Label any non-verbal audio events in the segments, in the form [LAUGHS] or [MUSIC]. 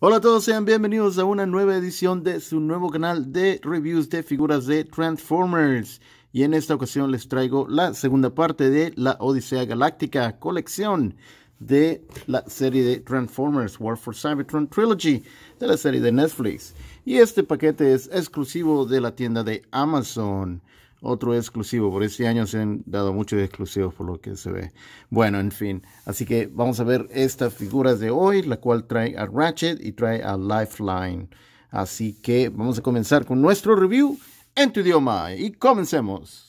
Hola a todos, sean bienvenidos a una nueva edición de su nuevo canal de reviews de figuras de Transformers. Y en esta ocasión les traigo la segunda parte de la Odisea Galáctica, colección de la serie de Transformers War for Cybertron Trilogy de la serie de Netflix. Y este paquete es exclusivo de la tienda de Amazon otro exclusivo. Por este año se han dado muchos exclusivos por lo que se ve. Bueno, en fin. Así que vamos a ver estas figuras de hoy, la cual trae a Ratchet y trae a Lifeline. Así que vamos a comenzar con nuestro review en tu idioma y comencemos.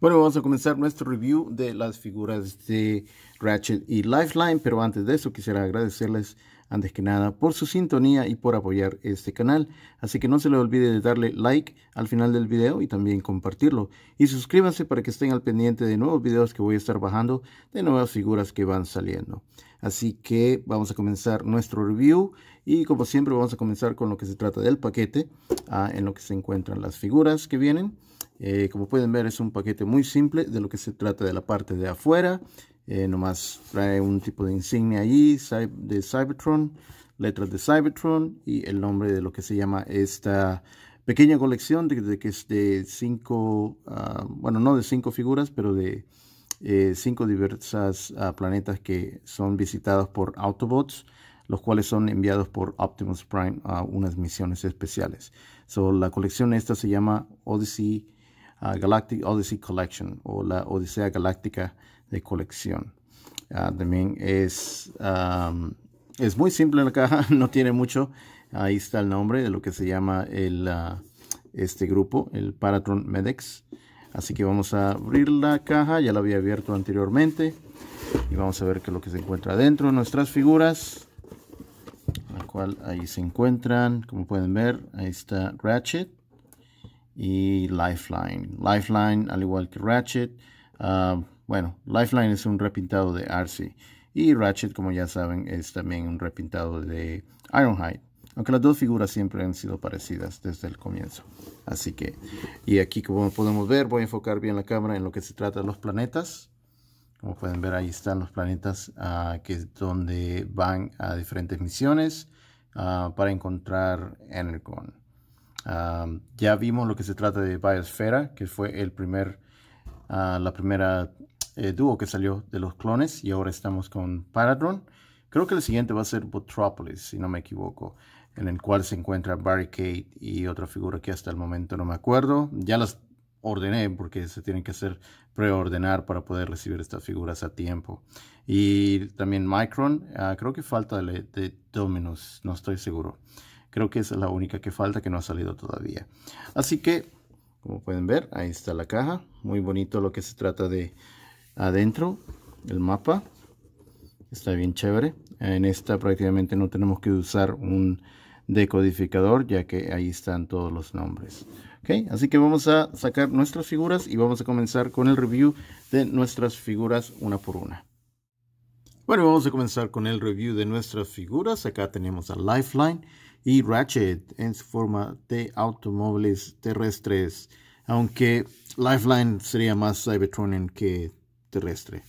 Bueno, vamos a comenzar nuestro review de las figuras de Ratchet y Lifeline, pero antes de eso quisiera agradecerles antes que nada por su sintonía y por apoyar este canal, así que no se le olvide de darle like al final del video y también compartirlo, y suscríbanse para que estén al pendiente de nuevos videos que voy a estar bajando de nuevas figuras que van saliendo. Así que vamos a comenzar nuestro review y como siempre vamos a comenzar con lo que se trata del paquete, ah, en lo que se encuentran las figuras que vienen. Eh, como pueden ver es un paquete muy simple de lo que se trata de la parte de afuera. Eh, nomás trae un tipo de insignia allí de Cybertron, letras de Cybertron y el nombre de lo que se llama esta pequeña colección de, que es de cinco, ah, bueno no de cinco figuras, pero de eh, cinco diversas ah, planetas que son visitados por Autobots los cuales son enviados por Optimus Prime a unas misiones especiales. So, la colección esta se llama Odyssey uh, Galactic Odyssey Collection o la Odisea Galáctica de colección. Uh, también es, um, es muy simple la caja, [LAUGHS] no tiene mucho. Ahí está el nombre de lo que se llama el, uh, este grupo, el Paratron Medex. Así que vamos a abrir la caja, ya la había abierto anteriormente. Y vamos a ver qué es lo que se encuentra adentro. Nuestras figuras cual ahí se encuentran. Como pueden ver, ahí está Ratchet y Lifeline. Lifeline, al igual que Ratchet, ah, bueno, Lifeline es un repintado de Arcee. Y Ratchet, como ya saben, es también un repintado de Ironhide. Aunque las dos figuras siempre han sido parecidas desde el comienzo. Así que, y aquí como podemos ver, voy a enfocar bien la cámara en lo que se trata de los planetas. Como pueden ver, ahí están los planetas ah, que es donde van a diferentes misiones. Ah, para encontrar Energon. Ah, ya vimos lo que se trata de Biosfera, que fue el primer, ah, la primera eh, dúo que salió de los clones y ahora estamos con Paradron. Creo que el siguiente va a ser Botropolis, si no me equivoco, en el cual se encuentra Barricade y otra figura que hasta el momento no me acuerdo. Ya las ordené, porque se tienen que hacer preordenar para poder recibir estas figuras a tiempo. Y también Micron, ah, creo que falta de, de Dominus, no estoy seguro. Creo que es la única que falta que no ha salido todavía. Así que, como pueden ver, ahí está la caja. Muy bonito lo que se trata de adentro, el mapa. Está bien chévere. En esta prácticamente no tenemos que usar un decodificador, ya que ahí están todos los nombres. Okay, así que vamos a sacar nuestras figuras y vamos a comenzar con el review de nuestras figuras una por una. Bueno, vamos a comenzar con el review de nuestras figuras. Acá tenemos a Lifeline y Ratchet en su forma de automóviles terrestres. Aunque Lifeline sería más Cybertronian que terrestre,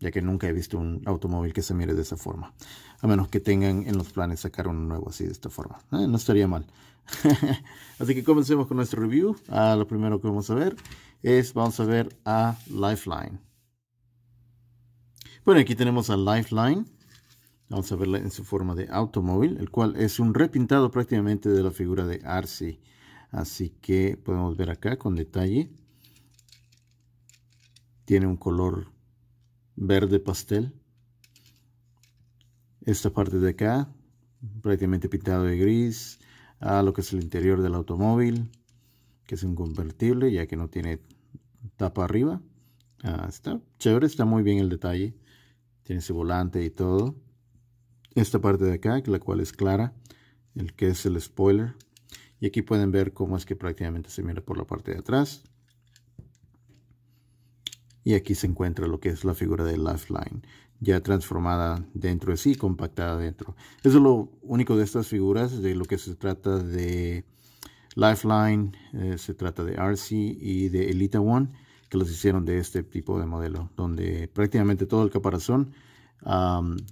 ya que nunca he visto un automóvil que se mire de esa forma. A menos que tengan en los planes sacar uno nuevo así de esta forma. ¿eh? no estaría mal. [LAUGHS] Así que comencemos con nuestro review. Ah, lo primero que vamos a ver es, vamos a ver a Lifeline. Bueno, aquí tenemos a Lifeline. Vamos a verla en su forma de automóvil, el cual es un repintado prácticamente de la figura de Arcee. Así que podemos ver acá con detalle. Tiene un color verde pastel. Esta parte de acá, prácticamente pintado de gris a lo que es el interior del automóvil, que es un convertible ya que no tiene tapa arriba. Ah, está chévere, está muy bien el detalle. Tiene ese volante y todo. Esta parte de acá, la cual es clara, el que es el spoiler. Y aquí pueden ver cómo es que prácticamente se mira por la parte de atrás. Y aquí se encuentra lo que es la figura de Lifeline ya transformada dentro de sí, compactada dentro. Eso es lo único de estas figuras, de lo que se trata de Lifeline, eh, se trata de RC y de Elita One, que los hicieron de este tipo de modelo, donde prácticamente todo el caparazón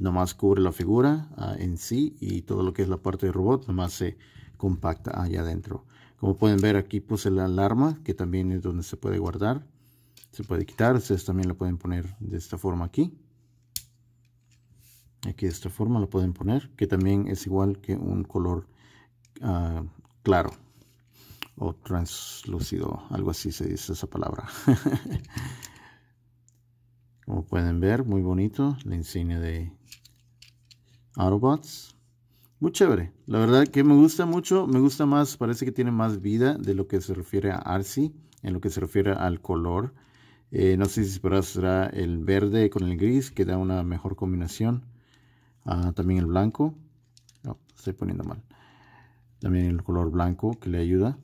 nomás cubre la figura ah, en sí y todo lo que es la parte de robot nomás se compacta allá adentro. Como pueden ver aquí puse la alarma, que también es donde se puede guardar, se puede quitar, ustedes también lo pueden poner de esta forma aquí aquí de esta forma lo pueden poner que también es igual que un color ah, claro o translúcido algo así se dice esa palabra [LAUGHS] como pueden ver muy bonito la insignia de Autobots muy chévere la verdad que me gusta mucho me gusta más parece que tiene más vida de lo que se refiere a Arcee en lo que se refiere al color eh, no sé si será el verde con el gris que da una mejor combinación Ah, también el blanco. No, estoy poniendo mal. También el color blanco que le ayuda.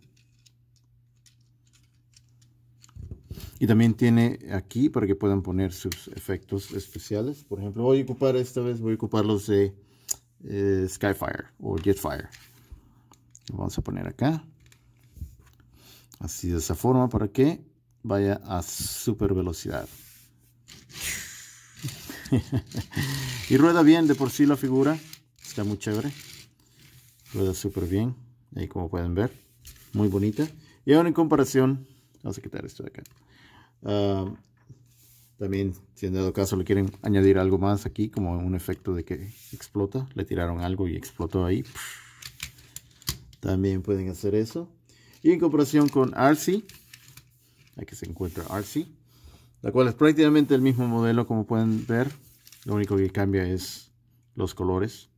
Y también tiene aquí para que puedan poner sus efectos especiales. Por ejemplo, voy a ocupar esta vez, voy a ocupar los de eh, Skyfire o Jetfire. vamos a poner acá. Así de esa forma para que vaya a super velocidad. [LAUGHS] y rueda bien de por sí la figura. Está muy chévere. Rueda súper bien. Ahí como pueden ver. Muy bonita. Y ahora en comparación. Vamos a quitar esto de acá. Ah, también, si en dado caso le quieren añadir algo más aquí, como un efecto de que explota. Le tiraron algo y explotó ahí. También pueden hacer eso. Y en comparación con Arcee, aquí se encuentra Arcee la cual es prácticamente el mismo modelo como pueden ver. Lo único que cambia es los colores.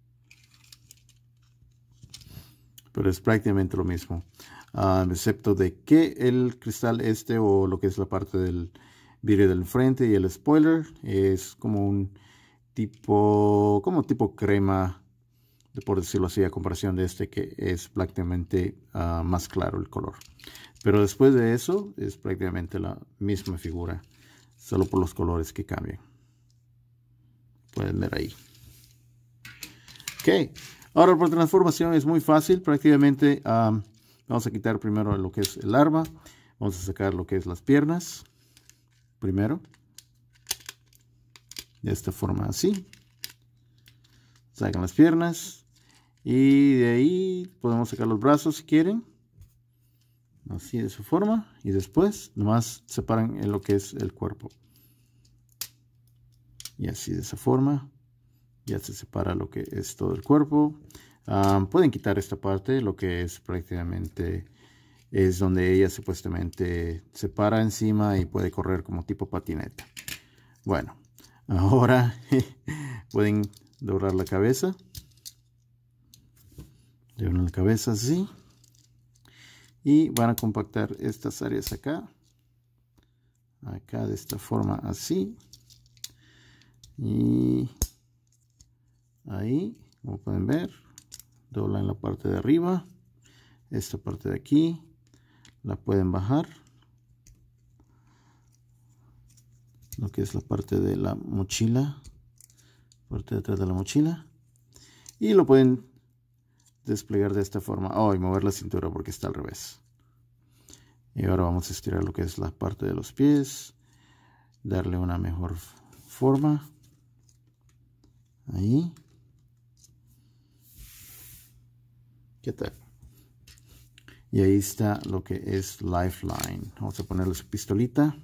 Pero es prácticamente lo mismo. Ah, excepto de que el cristal este o lo que es la parte del vidrio del frente y el spoiler es como un tipo, como tipo crema, por decirlo así, a comparación de este que es prácticamente ah, más claro el color. Pero después de eso es prácticamente la misma figura solo por los colores que cambian pueden ver ahí ok ahora por transformación es muy fácil prácticamente vamos a quitar primero lo que es el arma vamos a sacar lo que es las piernas primero de esta forma así sacan las piernas y de ahí podemos sacar los brazos si quieren así de su forma y después nomás separan en lo que es el cuerpo y así de esa forma ya se separa lo que es todo el cuerpo ah, pueden quitar esta parte lo que es prácticamente es donde ella supuestamente se para encima y puede correr como tipo patineta bueno [LAUGHS] ahora [LAUGHS] pueden doblar la cabeza doblan la cabeza así y van a compactar estas áreas acá acá de esta forma así y ahí como pueden ver doblan la parte de arriba esta parte de aquí la pueden bajar lo que es la parte de la mochila parte de atrás de la mochila y lo pueden desplegar de esta forma. Oh, y mover la cintura porque está al revés. Y ahora vamos a estirar lo que es la parte de los pies. Darle una mejor forma. Ahí. ¿Qué tal? Y ahí está lo que es Lifeline. Vamos a ponerle su pistolita.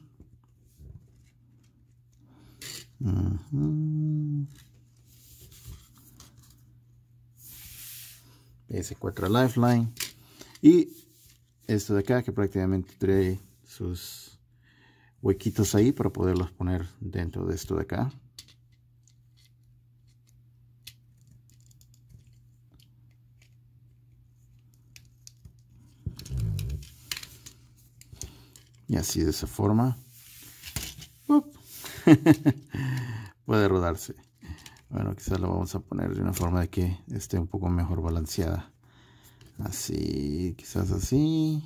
S4 Lifeline y esto de acá que prácticamente trae sus huequitos ahí para poderlos poner dentro de esto de acá y así de esa forma [LAUGHS] puede rodarse bueno quizás lo vamos a poner de una forma de que esté un poco mejor balanceada así quizás así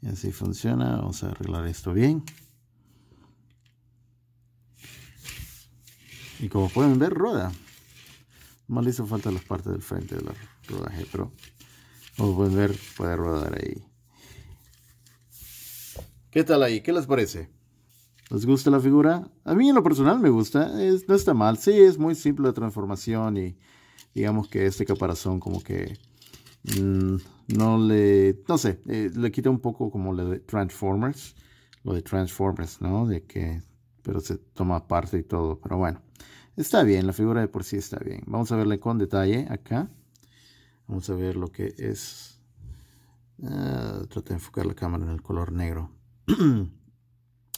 y así funciona vamos a arreglar esto bien y como pueden ver rueda más le hizo falta las partes del frente del rodaje pero como pueden ver puede rodar ahí ¿Qué tal ahí? ¿Qué les parece? ¿Les gusta la figura? A mí en lo personal me gusta, no está mal. Sí, es muy simple la transformación y digamos que este caparazón como que mm, no le, no sé, eh, le quita un poco como lo de Transformers, lo de Transformers, ¿no? De que, pero se toma parte y todo, pero bueno, está bien, la figura de por sí está bien. Vamos a verle con detalle acá. Vamos a ver lo que es. Eh, trata de enfocar la cámara en el color negro. [CLEARS THROAT]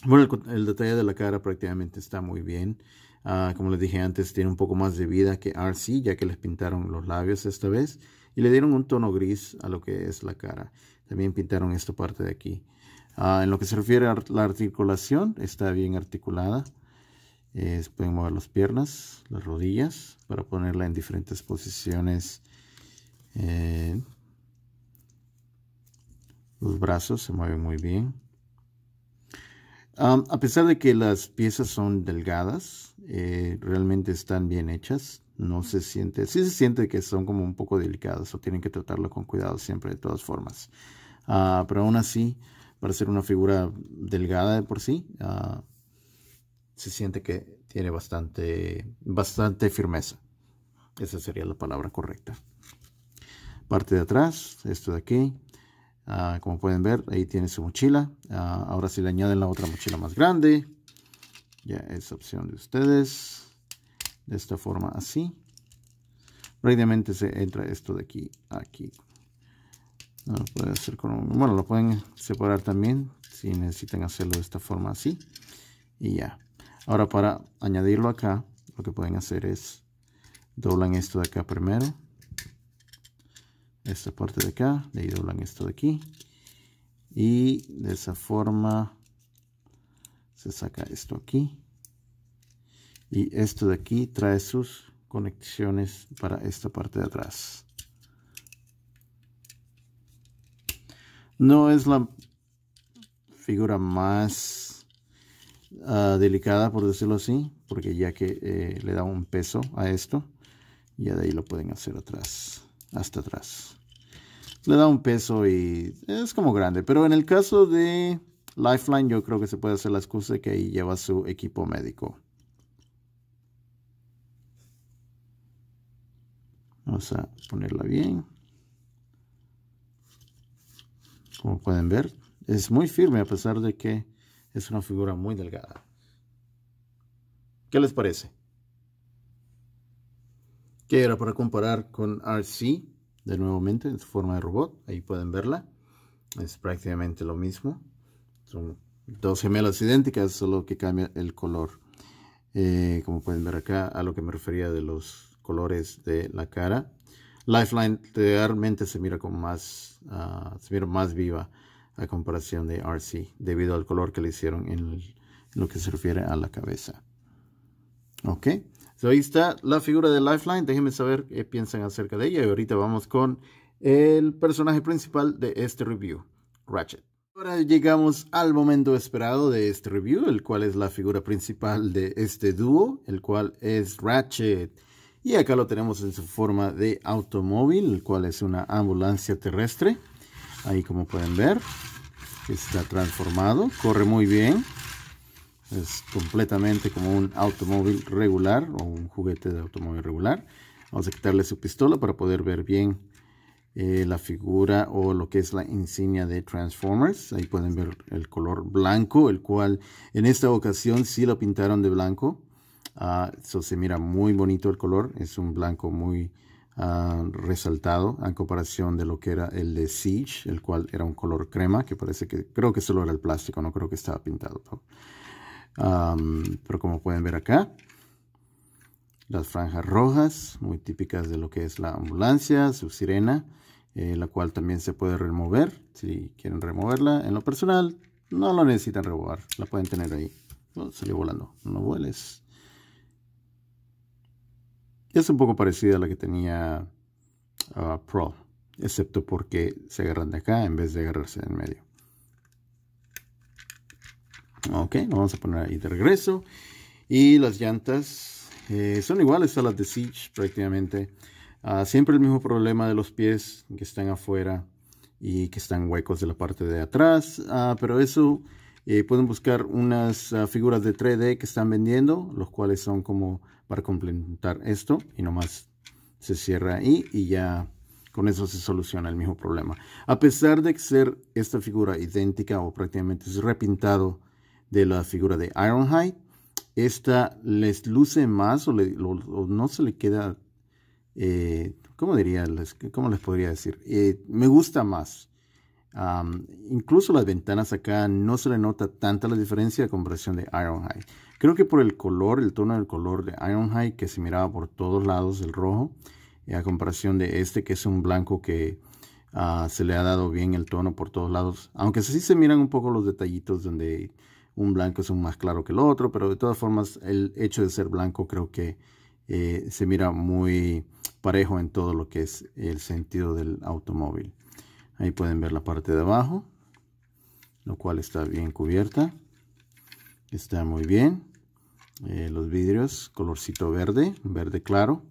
Bueno, el, detalle de la cara prácticamente está muy bien. Ah, como les dije antes, tiene un poco más de vida que RC, ya que les pintaron los labios esta vez. Y le dieron un tono gris a lo que es la cara. También pintaron esta parte de aquí. Ah, en lo que se refiere a la articulación, está bien articulada. pueden mover las piernas, las rodillas, para ponerla en diferentes posiciones. los brazos se mueven muy bien a pesar de que las piezas son delgadas, eh, realmente están bien hechas. No se siente, sí se siente que son como un poco delicadas o tienen que tratarlo con cuidado siempre de todas formas. Ah, pero aún así, para ser una figura delgada de por sí, ah, se siente que tiene bastante, bastante firmeza. Esa sería la palabra correcta. Parte de atrás, esto de aquí, Ah, como pueden ver, ahí tiene su mochila. Ah, ahora si le añaden la otra mochila más grande, ya es opción de ustedes. De esta forma, así. Rápidamente se entra esto de aquí a aquí. No ah, pueden bueno, lo pueden separar también si necesitan hacerlo de esta forma así. Y ya. Ahora para añadirlo acá, lo que pueden hacer es doblan esto de acá primero esta parte de acá, de ahí doblan esto de aquí y de esa forma se saca esto aquí y esto de aquí trae sus conexiones para esta parte de atrás no es la figura más ah, delicada por decirlo así porque ya que eh, le da un peso a esto ya de ahí lo pueden hacer atrás hasta atrás le da un peso y es como grande. Pero en el caso de Lifeline, yo creo que se puede hacer la excusa de que ahí lleva su equipo médico. Vamos a ponerla bien. Como pueden ver, es muy firme a pesar de que es una figura muy delgada. ¿Qué les parece? ¿Qué era para comparar con RC de nuevamente en su forma de robot. Ahí pueden verla. Es prácticamente lo mismo. Son dos gemelas idénticas, solo que cambia el color. Eh, como pueden ver acá, a lo que me refería de los colores de la cara. Lifeline realmente se mira con más, ah, se mira más viva a comparación de RC, debido al color que le hicieron en, en lo que se refiere a la cabeza. Ok ahí está la figura de Lifeline. Déjenme saber qué piensan acerca de ella. Y ahorita vamos con el personaje principal de este review, Ratchet. Ahora llegamos al momento esperado de este review, el cual es la figura principal de este dúo, el cual es Ratchet. Y acá lo tenemos en su forma de automóvil, el cual es una ambulancia terrestre. Ahí como pueden ver, está transformado, corre muy bien es completamente como un automóvil regular o un juguete de automóvil regular vamos a quitarle su pistola para poder ver bien eh, la figura o lo que es la insignia de Transformers ahí pueden ver el color blanco el cual en esta ocasión sí lo pintaron de blanco ah, eso se mira muy bonito el color es un blanco muy ah, resaltado en comparación de lo que era el de Siege el cual era un color crema que parece que creo que solo era el plástico no creo que estaba pintado pero como pueden ver acá, las franjas rojas, muy típicas de lo que es la ambulancia, su sirena, eh, la cual también se puede remover. Si quieren removerla, en lo personal, no lo necesitan remover, la pueden tener ahí. salió volando, no vueles. Es un poco parecida a la que tenía ah, Pro, excepto porque se agarran de acá en vez de agarrarse en medio. Ok, lo vamos a poner ahí de regreso. Y las llantas eh, son iguales a las de Siege prácticamente. Ah, siempre el mismo problema de los pies que están afuera y que están huecos de la parte de atrás. Ah, pero eso eh, pueden buscar unas ah, figuras de 3D que están vendiendo, los cuales son como para complementar esto. Y nomás se cierra ahí y ya con eso se soluciona el mismo problema. A pesar de que ser esta figura idéntica o prácticamente es repintado de la figura de Ironhide. Esta les luce más o, no se le queda, eh, ¿cómo diría? ¿Cómo les podría decir? Eh, me gusta más. incluso las ventanas acá no se le nota tanta la diferencia de comparación de Ironhide. Creo que por el color, el tono del color de Ironhide que se miraba por todos lados el rojo, eh, a comparación de este que es un blanco que ah, se le ha dado bien el tono por todos lados. Aunque sí se miran un poco los detallitos donde un blanco es un más claro que el otro, pero de todas formas el hecho de ser blanco creo que eh, se mira muy parejo en todo lo que es el sentido del automóvil. Ahí pueden ver la parte de abajo, lo cual está bien cubierta. Está muy bien. Eh, los vidrios, colorcito verde, verde claro,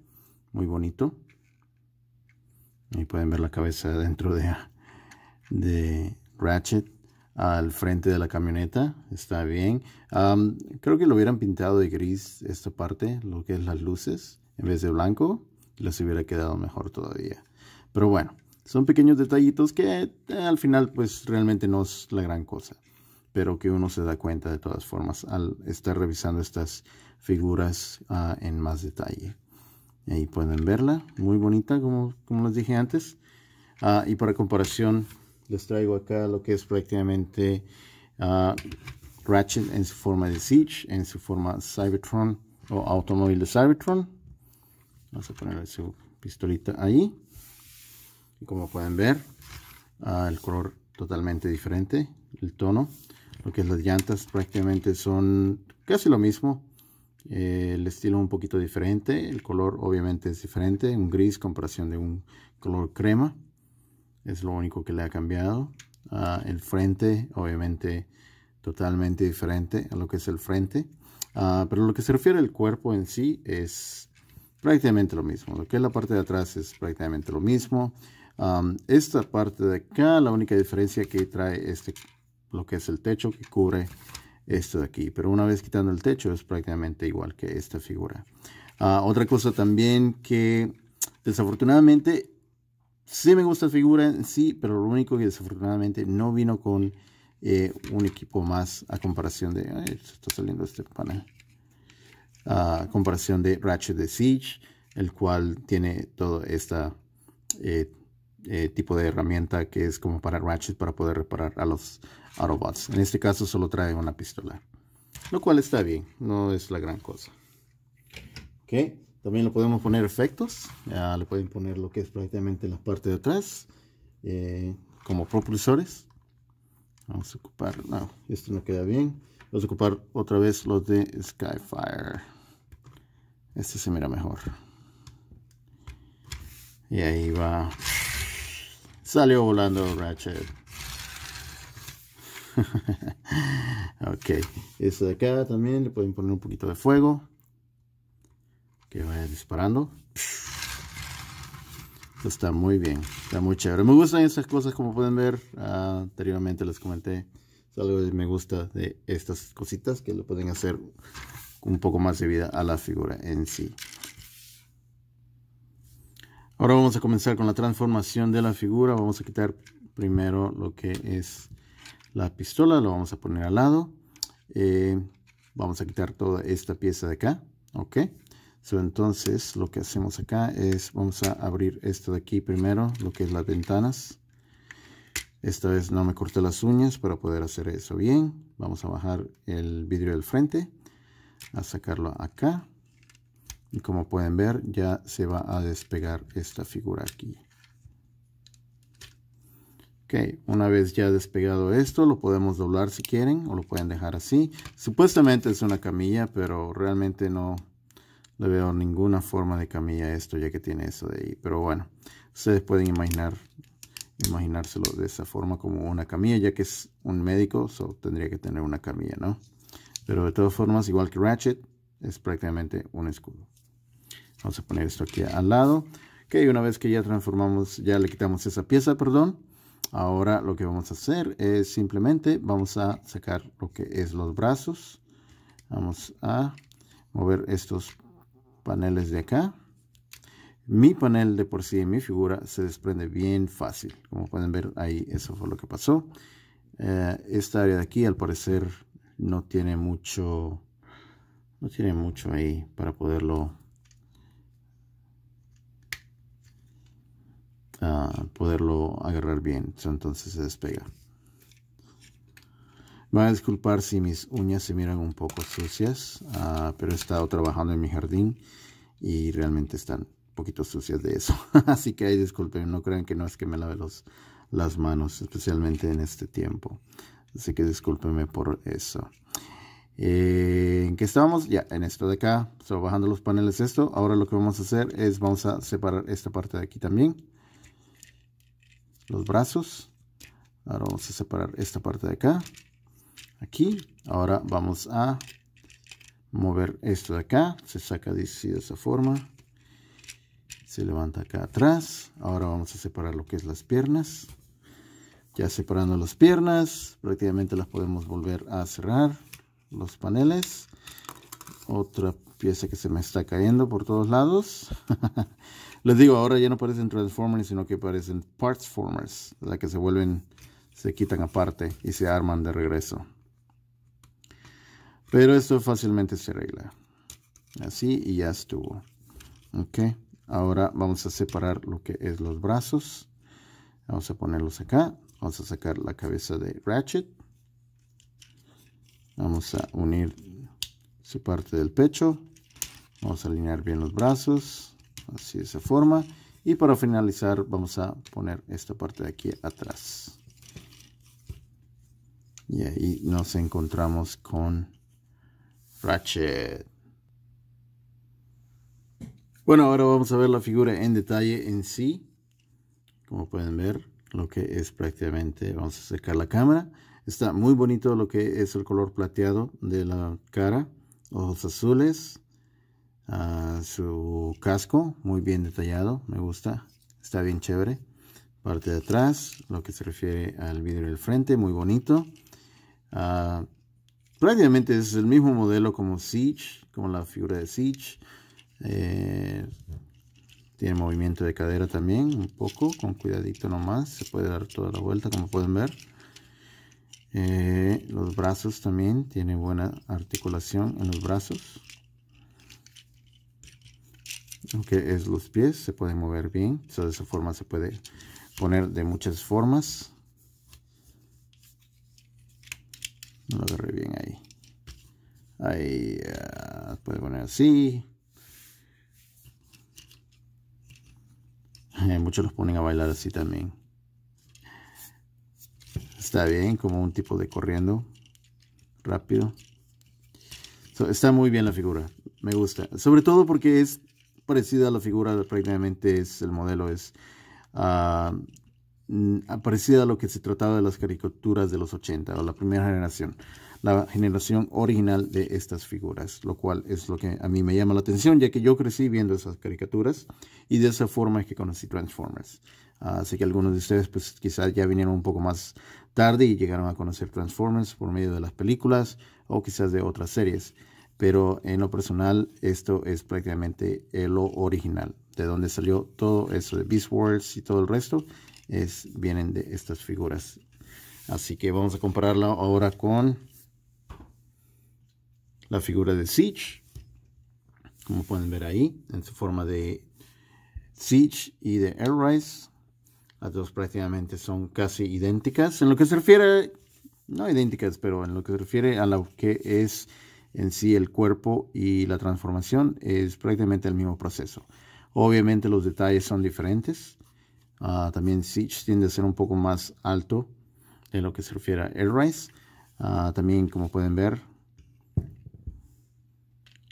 muy bonito. Ahí pueden ver la cabeza dentro de, de Ratchet al frente de la camioneta. Está bien. creo que lo hubieran pintado de gris esta parte, lo que es las luces, en vez de blanco. Les hubiera quedado mejor todavía. Pero bueno, son pequeños detallitos que eh, al final pues realmente no es la gran cosa. Pero que uno se da cuenta de todas formas al estar revisando estas figuras ah, en más detalle. Ahí pueden verla, muy bonita como, como les dije antes. Ah, y para comparación les traigo acá lo que es prácticamente ah, Ratchet en su forma de Siege, en su forma Cybertron o automóvil de Cybertron. Vamos a poner su pistolita ahí. Y como pueden ver, ah, el color totalmente diferente, el tono. Lo que es las llantas prácticamente son casi lo mismo. Eh, el estilo un poquito diferente, el color obviamente es diferente, un gris comparación de un color crema es lo único que le ha cambiado. Ah, el frente, obviamente, totalmente diferente a lo que es el frente. Ah, pero lo que se refiere al cuerpo en sí es prácticamente lo mismo. Lo que es la parte de atrás es prácticamente lo mismo. esta parte de acá, la única diferencia que trae este, lo que es el techo que cubre esto de aquí. Pero una vez quitando el techo es prácticamente igual que esta figura. Ah, otra cosa también que desafortunadamente Sí me gusta la figura sí, pero lo único que desafortunadamente no vino con eh, un equipo más a comparación de... Ay, está saliendo este panel. A comparación de Ratchet de Siege, el cual tiene todo esta... Eh, eh, tipo de herramienta que es como para Ratchet para poder reparar a los Autobots. En este caso solo trae una pistola, lo cual está bien, no es la gran cosa. Okay. También le podemos poner efectos, ya le pueden poner lo que es prácticamente la parte de atrás, eh, como propulsores. Vamos a ocupar, no, esto no queda bien. Vamos a ocupar otra vez los de Skyfire. Este se mira mejor. Y ahí va. Salió volando Ratchet. [LAUGHS] ok. Esto de acá también le pueden poner un poquito de fuego que vaya disparando. Está muy bien, está muy chévere. Me gustan estas cosas, como pueden ver, ah, anteriormente les comenté. algo que me gusta de estas cositas que lo pueden hacer un poco más de vida a la figura en sí. Ahora vamos a comenzar con la transformación de la figura. Vamos a quitar primero lo que es la pistola. Lo vamos a poner al lado. Eh, vamos a quitar toda esta pieza de acá. Ok entonces lo que hacemos acá es, vamos a abrir esto de aquí primero, lo que es las ventanas. Esta vez no me corté las uñas para poder hacer eso bien. Vamos a bajar el vidrio del frente, a sacarlo acá. Y como pueden ver, ya se va a despegar esta figura aquí. Ok, una vez ya despegado esto, lo podemos doblar si quieren o lo pueden dejar así. Supuestamente es una camilla, pero realmente no, no veo ninguna forma de camilla esto ya que tiene eso de ahí. Pero bueno, ustedes pueden imaginar, imaginárselo de esa forma como una camilla ya que es un médico, solo tendría que tener una camilla, ¿no? Pero de todas formas, igual que Ratchet, es prácticamente un escudo. Vamos a poner esto aquí al lado. Ok, una vez que ya transformamos, ya le quitamos esa pieza, perdón. Ahora lo que vamos a hacer es simplemente vamos a sacar lo que es los brazos. Vamos a mover estos paneles de acá. Mi panel de por sí en mi figura se desprende bien fácil. Como pueden ver ahí, eso fue lo que pasó. Eh, esta área de aquí, al parecer, no tiene mucho... No tiene mucho ahí para poderlo... Ah, poderlo agarrar bien. Entonces se despega. Me voy a disculpar si mis uñas se miran un poco sucias, ah, pero he estado trabajando en mi jardín y realmente están un poquito sucias de eso. [LAUGHS] Así que ahí disculpen, no crean que no es que me lave los, las manos, especialmente en este tiempo. Así que discúlpenme por eso. Eh, ¿En qué estábamos? Ya, en esto de acá, trabajando bajando los paneles esto. Ahora lo que vamos a hacer es, vamos a separar esta parte de aquí también. Los brazos. Ahora vamos a separar esta parte de acá aquí. Ahora vamos a mover esto de acá. Se saca de esa forma. Se levanta acá atrás. Ahora vamos a separar lo que es las piernas. Ya separando las piernas, prácticamente las podemos volver a cerrar. Los paneles. Otra pieza que se me está cayendo por todos lados. [LAUGHS] Les digo, ahora ya no parecen Transformers, sino que parecen Parts Formers. la que se vuelven, se quitan aparte y se arman de regreso. Pero esto fácilmente se arregla. Así y ya estuvo. Ok. Ahora vamos a separar lo que es los brazos. Vamos a ponerlos acá. Vamos a sacar la cabeza de Ratchet. Vamos a unir su parte del pecho. Vamos a alinear bien los brazos. Así de esa forma. Y para finalizar vamos a poner esta parte de aquí atrás. Y ahí nos encontramos con Ratchet. Bueno, ahora vamos a ver la figura en detalle en sí. Como pueden ver, lo que es prácticamente, vamos a acercar la cámara. Está muy bonito lo que es el color plateado de la cara, ojos azules, ah, su casco, muy bien detallado, me gusta, está bien chévere. Parte de atrás, lo que se refiere al vidrio del frente, muy bonito. Ah, prácticamente es el mismo modelo como Siege, como la figura de Siege. Eh, tiene movimiento de cadera también, un poco, con cuidadito nomás. Se puede dar toda la vuelta, como pueden ver. Eh, los brazos también, tiene buena articulación en los brazos. Aunque es los pies, se pueden mover bien. de esa forma se puede poner de muchas formas. No lo agarré bien ahí. Ahí ah, poner así. Eh, muchos los ponen a bailar así también. Está bien, como un tipo de corriendo. Rápido. está muy bien la figura. Me gusta. Sobre todo porque es parecida a la figura. Prácticamente es el modelo. Es ah, Mm, parecida a lo que se trataba de las caricaturas de los 80 o la primera generación, la generación original de estas figuras, lo cual es lo que a mí me llama la atención, ya que yo crecí viendo esas caricaturas y de esa forma es que conocí Transformers. así ah, que algunos de ustedes pues quizás ya vinieron un poco más tarde y llegaron a conocer Transformers por medio de las películas o quizás de otras series. Pero en lo personal esto es prácticamente lo original, de donde salió todo eso de Beast Wars y todo el resto es, vienen de estas figuras. Así que vamos a compararla ahora con la figura de Siege. Como pueden ver ahí, en su forma de Siege y de Rise. Las dos prácticamente son casi idénticas. En lo que se refiere, no idénticas, pero en lo que se refiere a lo que es en sí el cuerpo y la transformación, es prácticamente el mismo proceso. Obviamente los detalles son diferentes Ah, también Siege tiende a ser un poco más alto de lo que se refiere a Air ah, también, como pueden ver,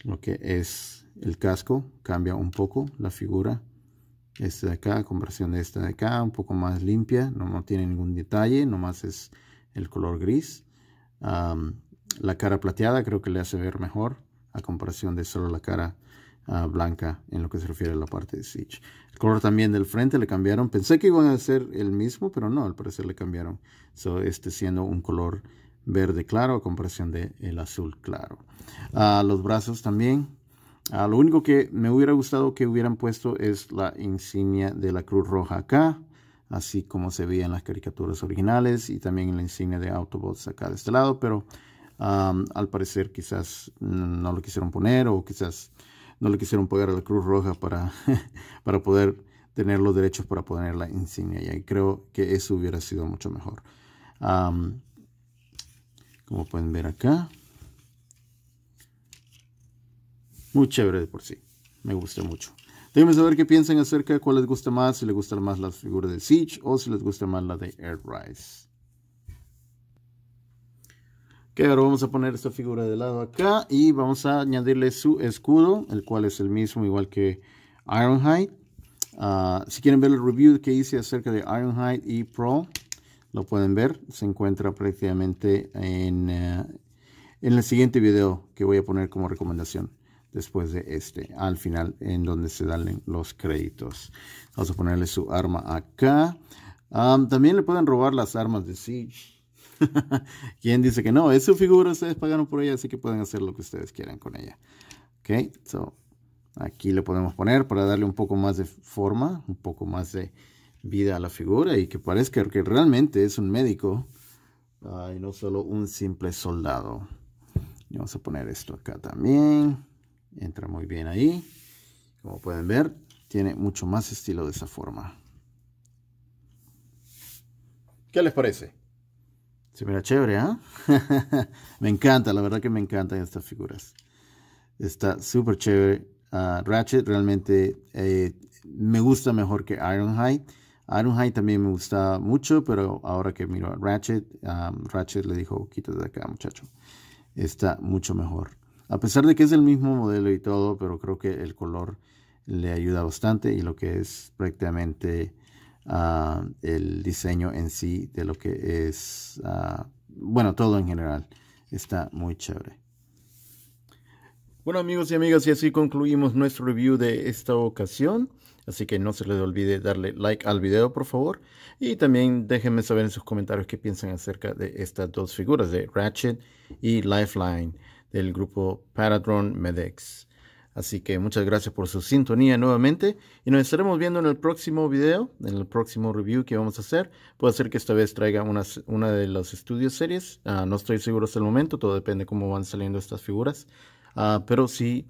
lo que es el casco cambia un poco la figura. Este de acá, conversión de esta de acá, un poco más limpia, no, tiene ningún detalle, nomás es el color gris. la cara plateada creo que le hace ver mejor a comparación de solo la cara Ah, blanca en lo que se refiere a la parte de Siege. El color también del frente le cambiaron. Pensé que iban a ser el mismo, pero no, al parecer le cambiaron. este siendo un color verde claro a comparación del el azul claro. A ah, los brazos también. A ah, lo único que me hubiera gustado que hubieran puesto es la insignia de la Cruz Roja acá así como se veía en las caricaturas originales y también en la insignia de Autobots acá de este lado, pero al parecer quizás no lo quisieron poner o quizás no le quisieron pagar a la Cruz Roja para, [LAUGHS] para poder tener los derechos para poner la insignia. Y creo que eso hubiera sido mucho mejor. como pueden ver acá. Muy chévere de por sí. Me gusta mucho. Déjenme saber qué piensan acerca de cuál les gusta más. Si les gusta más la figura de Siege o si les gusta más la de Air Rise. Que ahora vamos a poner esta figura de lado acá y vamos a añadirle su escudo, el cual es el mismo igual que Ironhide. Ah, si quieren ver el review que hice acerca de Ironhide y Pro, lo pueden ver. Se encuentra prácticamente en, eh, en el siguiente video que voy a poner como recomendación después de este, al final, en donde se dan los créditos. Vamos a ponerle su arma acá. Ah, también le pueden robar las armas de Siege [LAUGHS] ¿Quién dice que no? Es su figura, ustedes pagaron por ella, así que pueden hacer lo que ustedes quieran con ella. Ok, aquí le podemos poner para darle un poco más de forma, un poco más de vida a la figura y que parezca que realmente es un médico y no solo un simple soldado. Y vamos a poner esto acá también. Entra muy bien ahí. Como pueden ver, tiene mucho más estilo de esa forma. ¿Qué les parece? Se mira chévere, ¿ah? [LAUGHS] me encanta, la verdad que me encantan estas figuras. Está súper chévere. Ah, Ratchet realmente eh, me gusta mejor que Ironhide. Ironhide también me gusta mucho, pero ahora que miro a Ratchet, ah, Ratchet le dijo, quítate de acá, muchacho. Está mucho mejor. A pesar de que es el mismo modelo y todo, pero creo que el color le ayuda bastante y lo que es prácticamente Ah, el diseño en sí de lo que es, ah, bueno, todo en general. Está muy chévere. Bueno amigos y amigas, y así concluimos nuestro review de esta ocasión. Así que no se les olvide darle like al video, por favor. Y también déjenme saber en sus comentarios qué piensan acerca de estas dos figuras, de Ratchet y Lifeline, del grupo Paradron Medex. Así que muchas gracias por su sintonía nuevamente y nos estaremos viendo en el próximo video, en el próximo review que vamos a hacer. Puede ser que esta vez traiga una, una de las estudios series, ah, no estoy seguro hasta el momento, todo depende cómo van saliendo estas figuras. Ah, pero si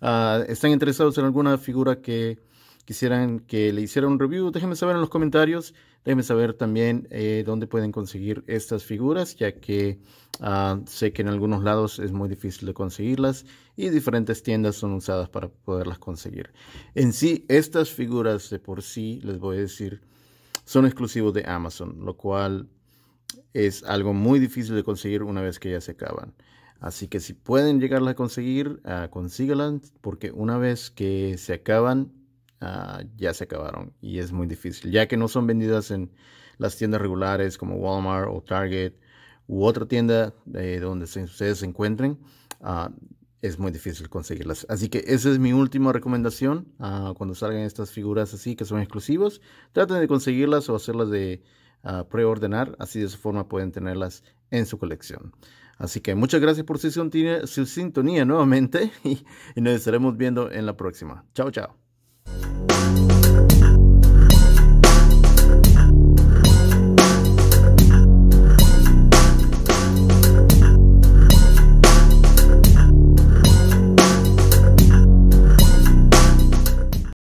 ah, están interesados en alguna figura que quisieran que le hiciera un review, déjenme saber en los comentarios. Déjenme saber también eh, dónde pueden conseguir estas figuras, ya que ah, sé que en algunos lados es muy difícil de conseguirlas y diferentes tiendas son usadas para poderlas conseguir. En sí, estas figuras de por sí, les voy a decir, son exclusivos de Amazon, lo cual es algo muy difícil de conseguir una vez que ya se acaban. Así que si pueden llegarlas a conseguir, Consíguelas ah, consígalas, porque una vez que se acaban, Ah, ya se acabaron y es muy difícil, ya que no son vendidas en las tiendas regulares como Walmart o Target u otra tienda eh, donde ustedes se encuentren. Ah, es muy difícil conseguirlas. Así que esa es mi última recomendación. Ah, cuando salgan estas figuras así que son exclusivos, traten de conseguirlas o hacerlas de preordenar. Así de esa forma pueden tenerlas en su colección. Así que muchas gracias por su sintonía, su sintonía nuevamente [LAUGHS] y nos estaremos viendo en la próxima. Chao, chao. you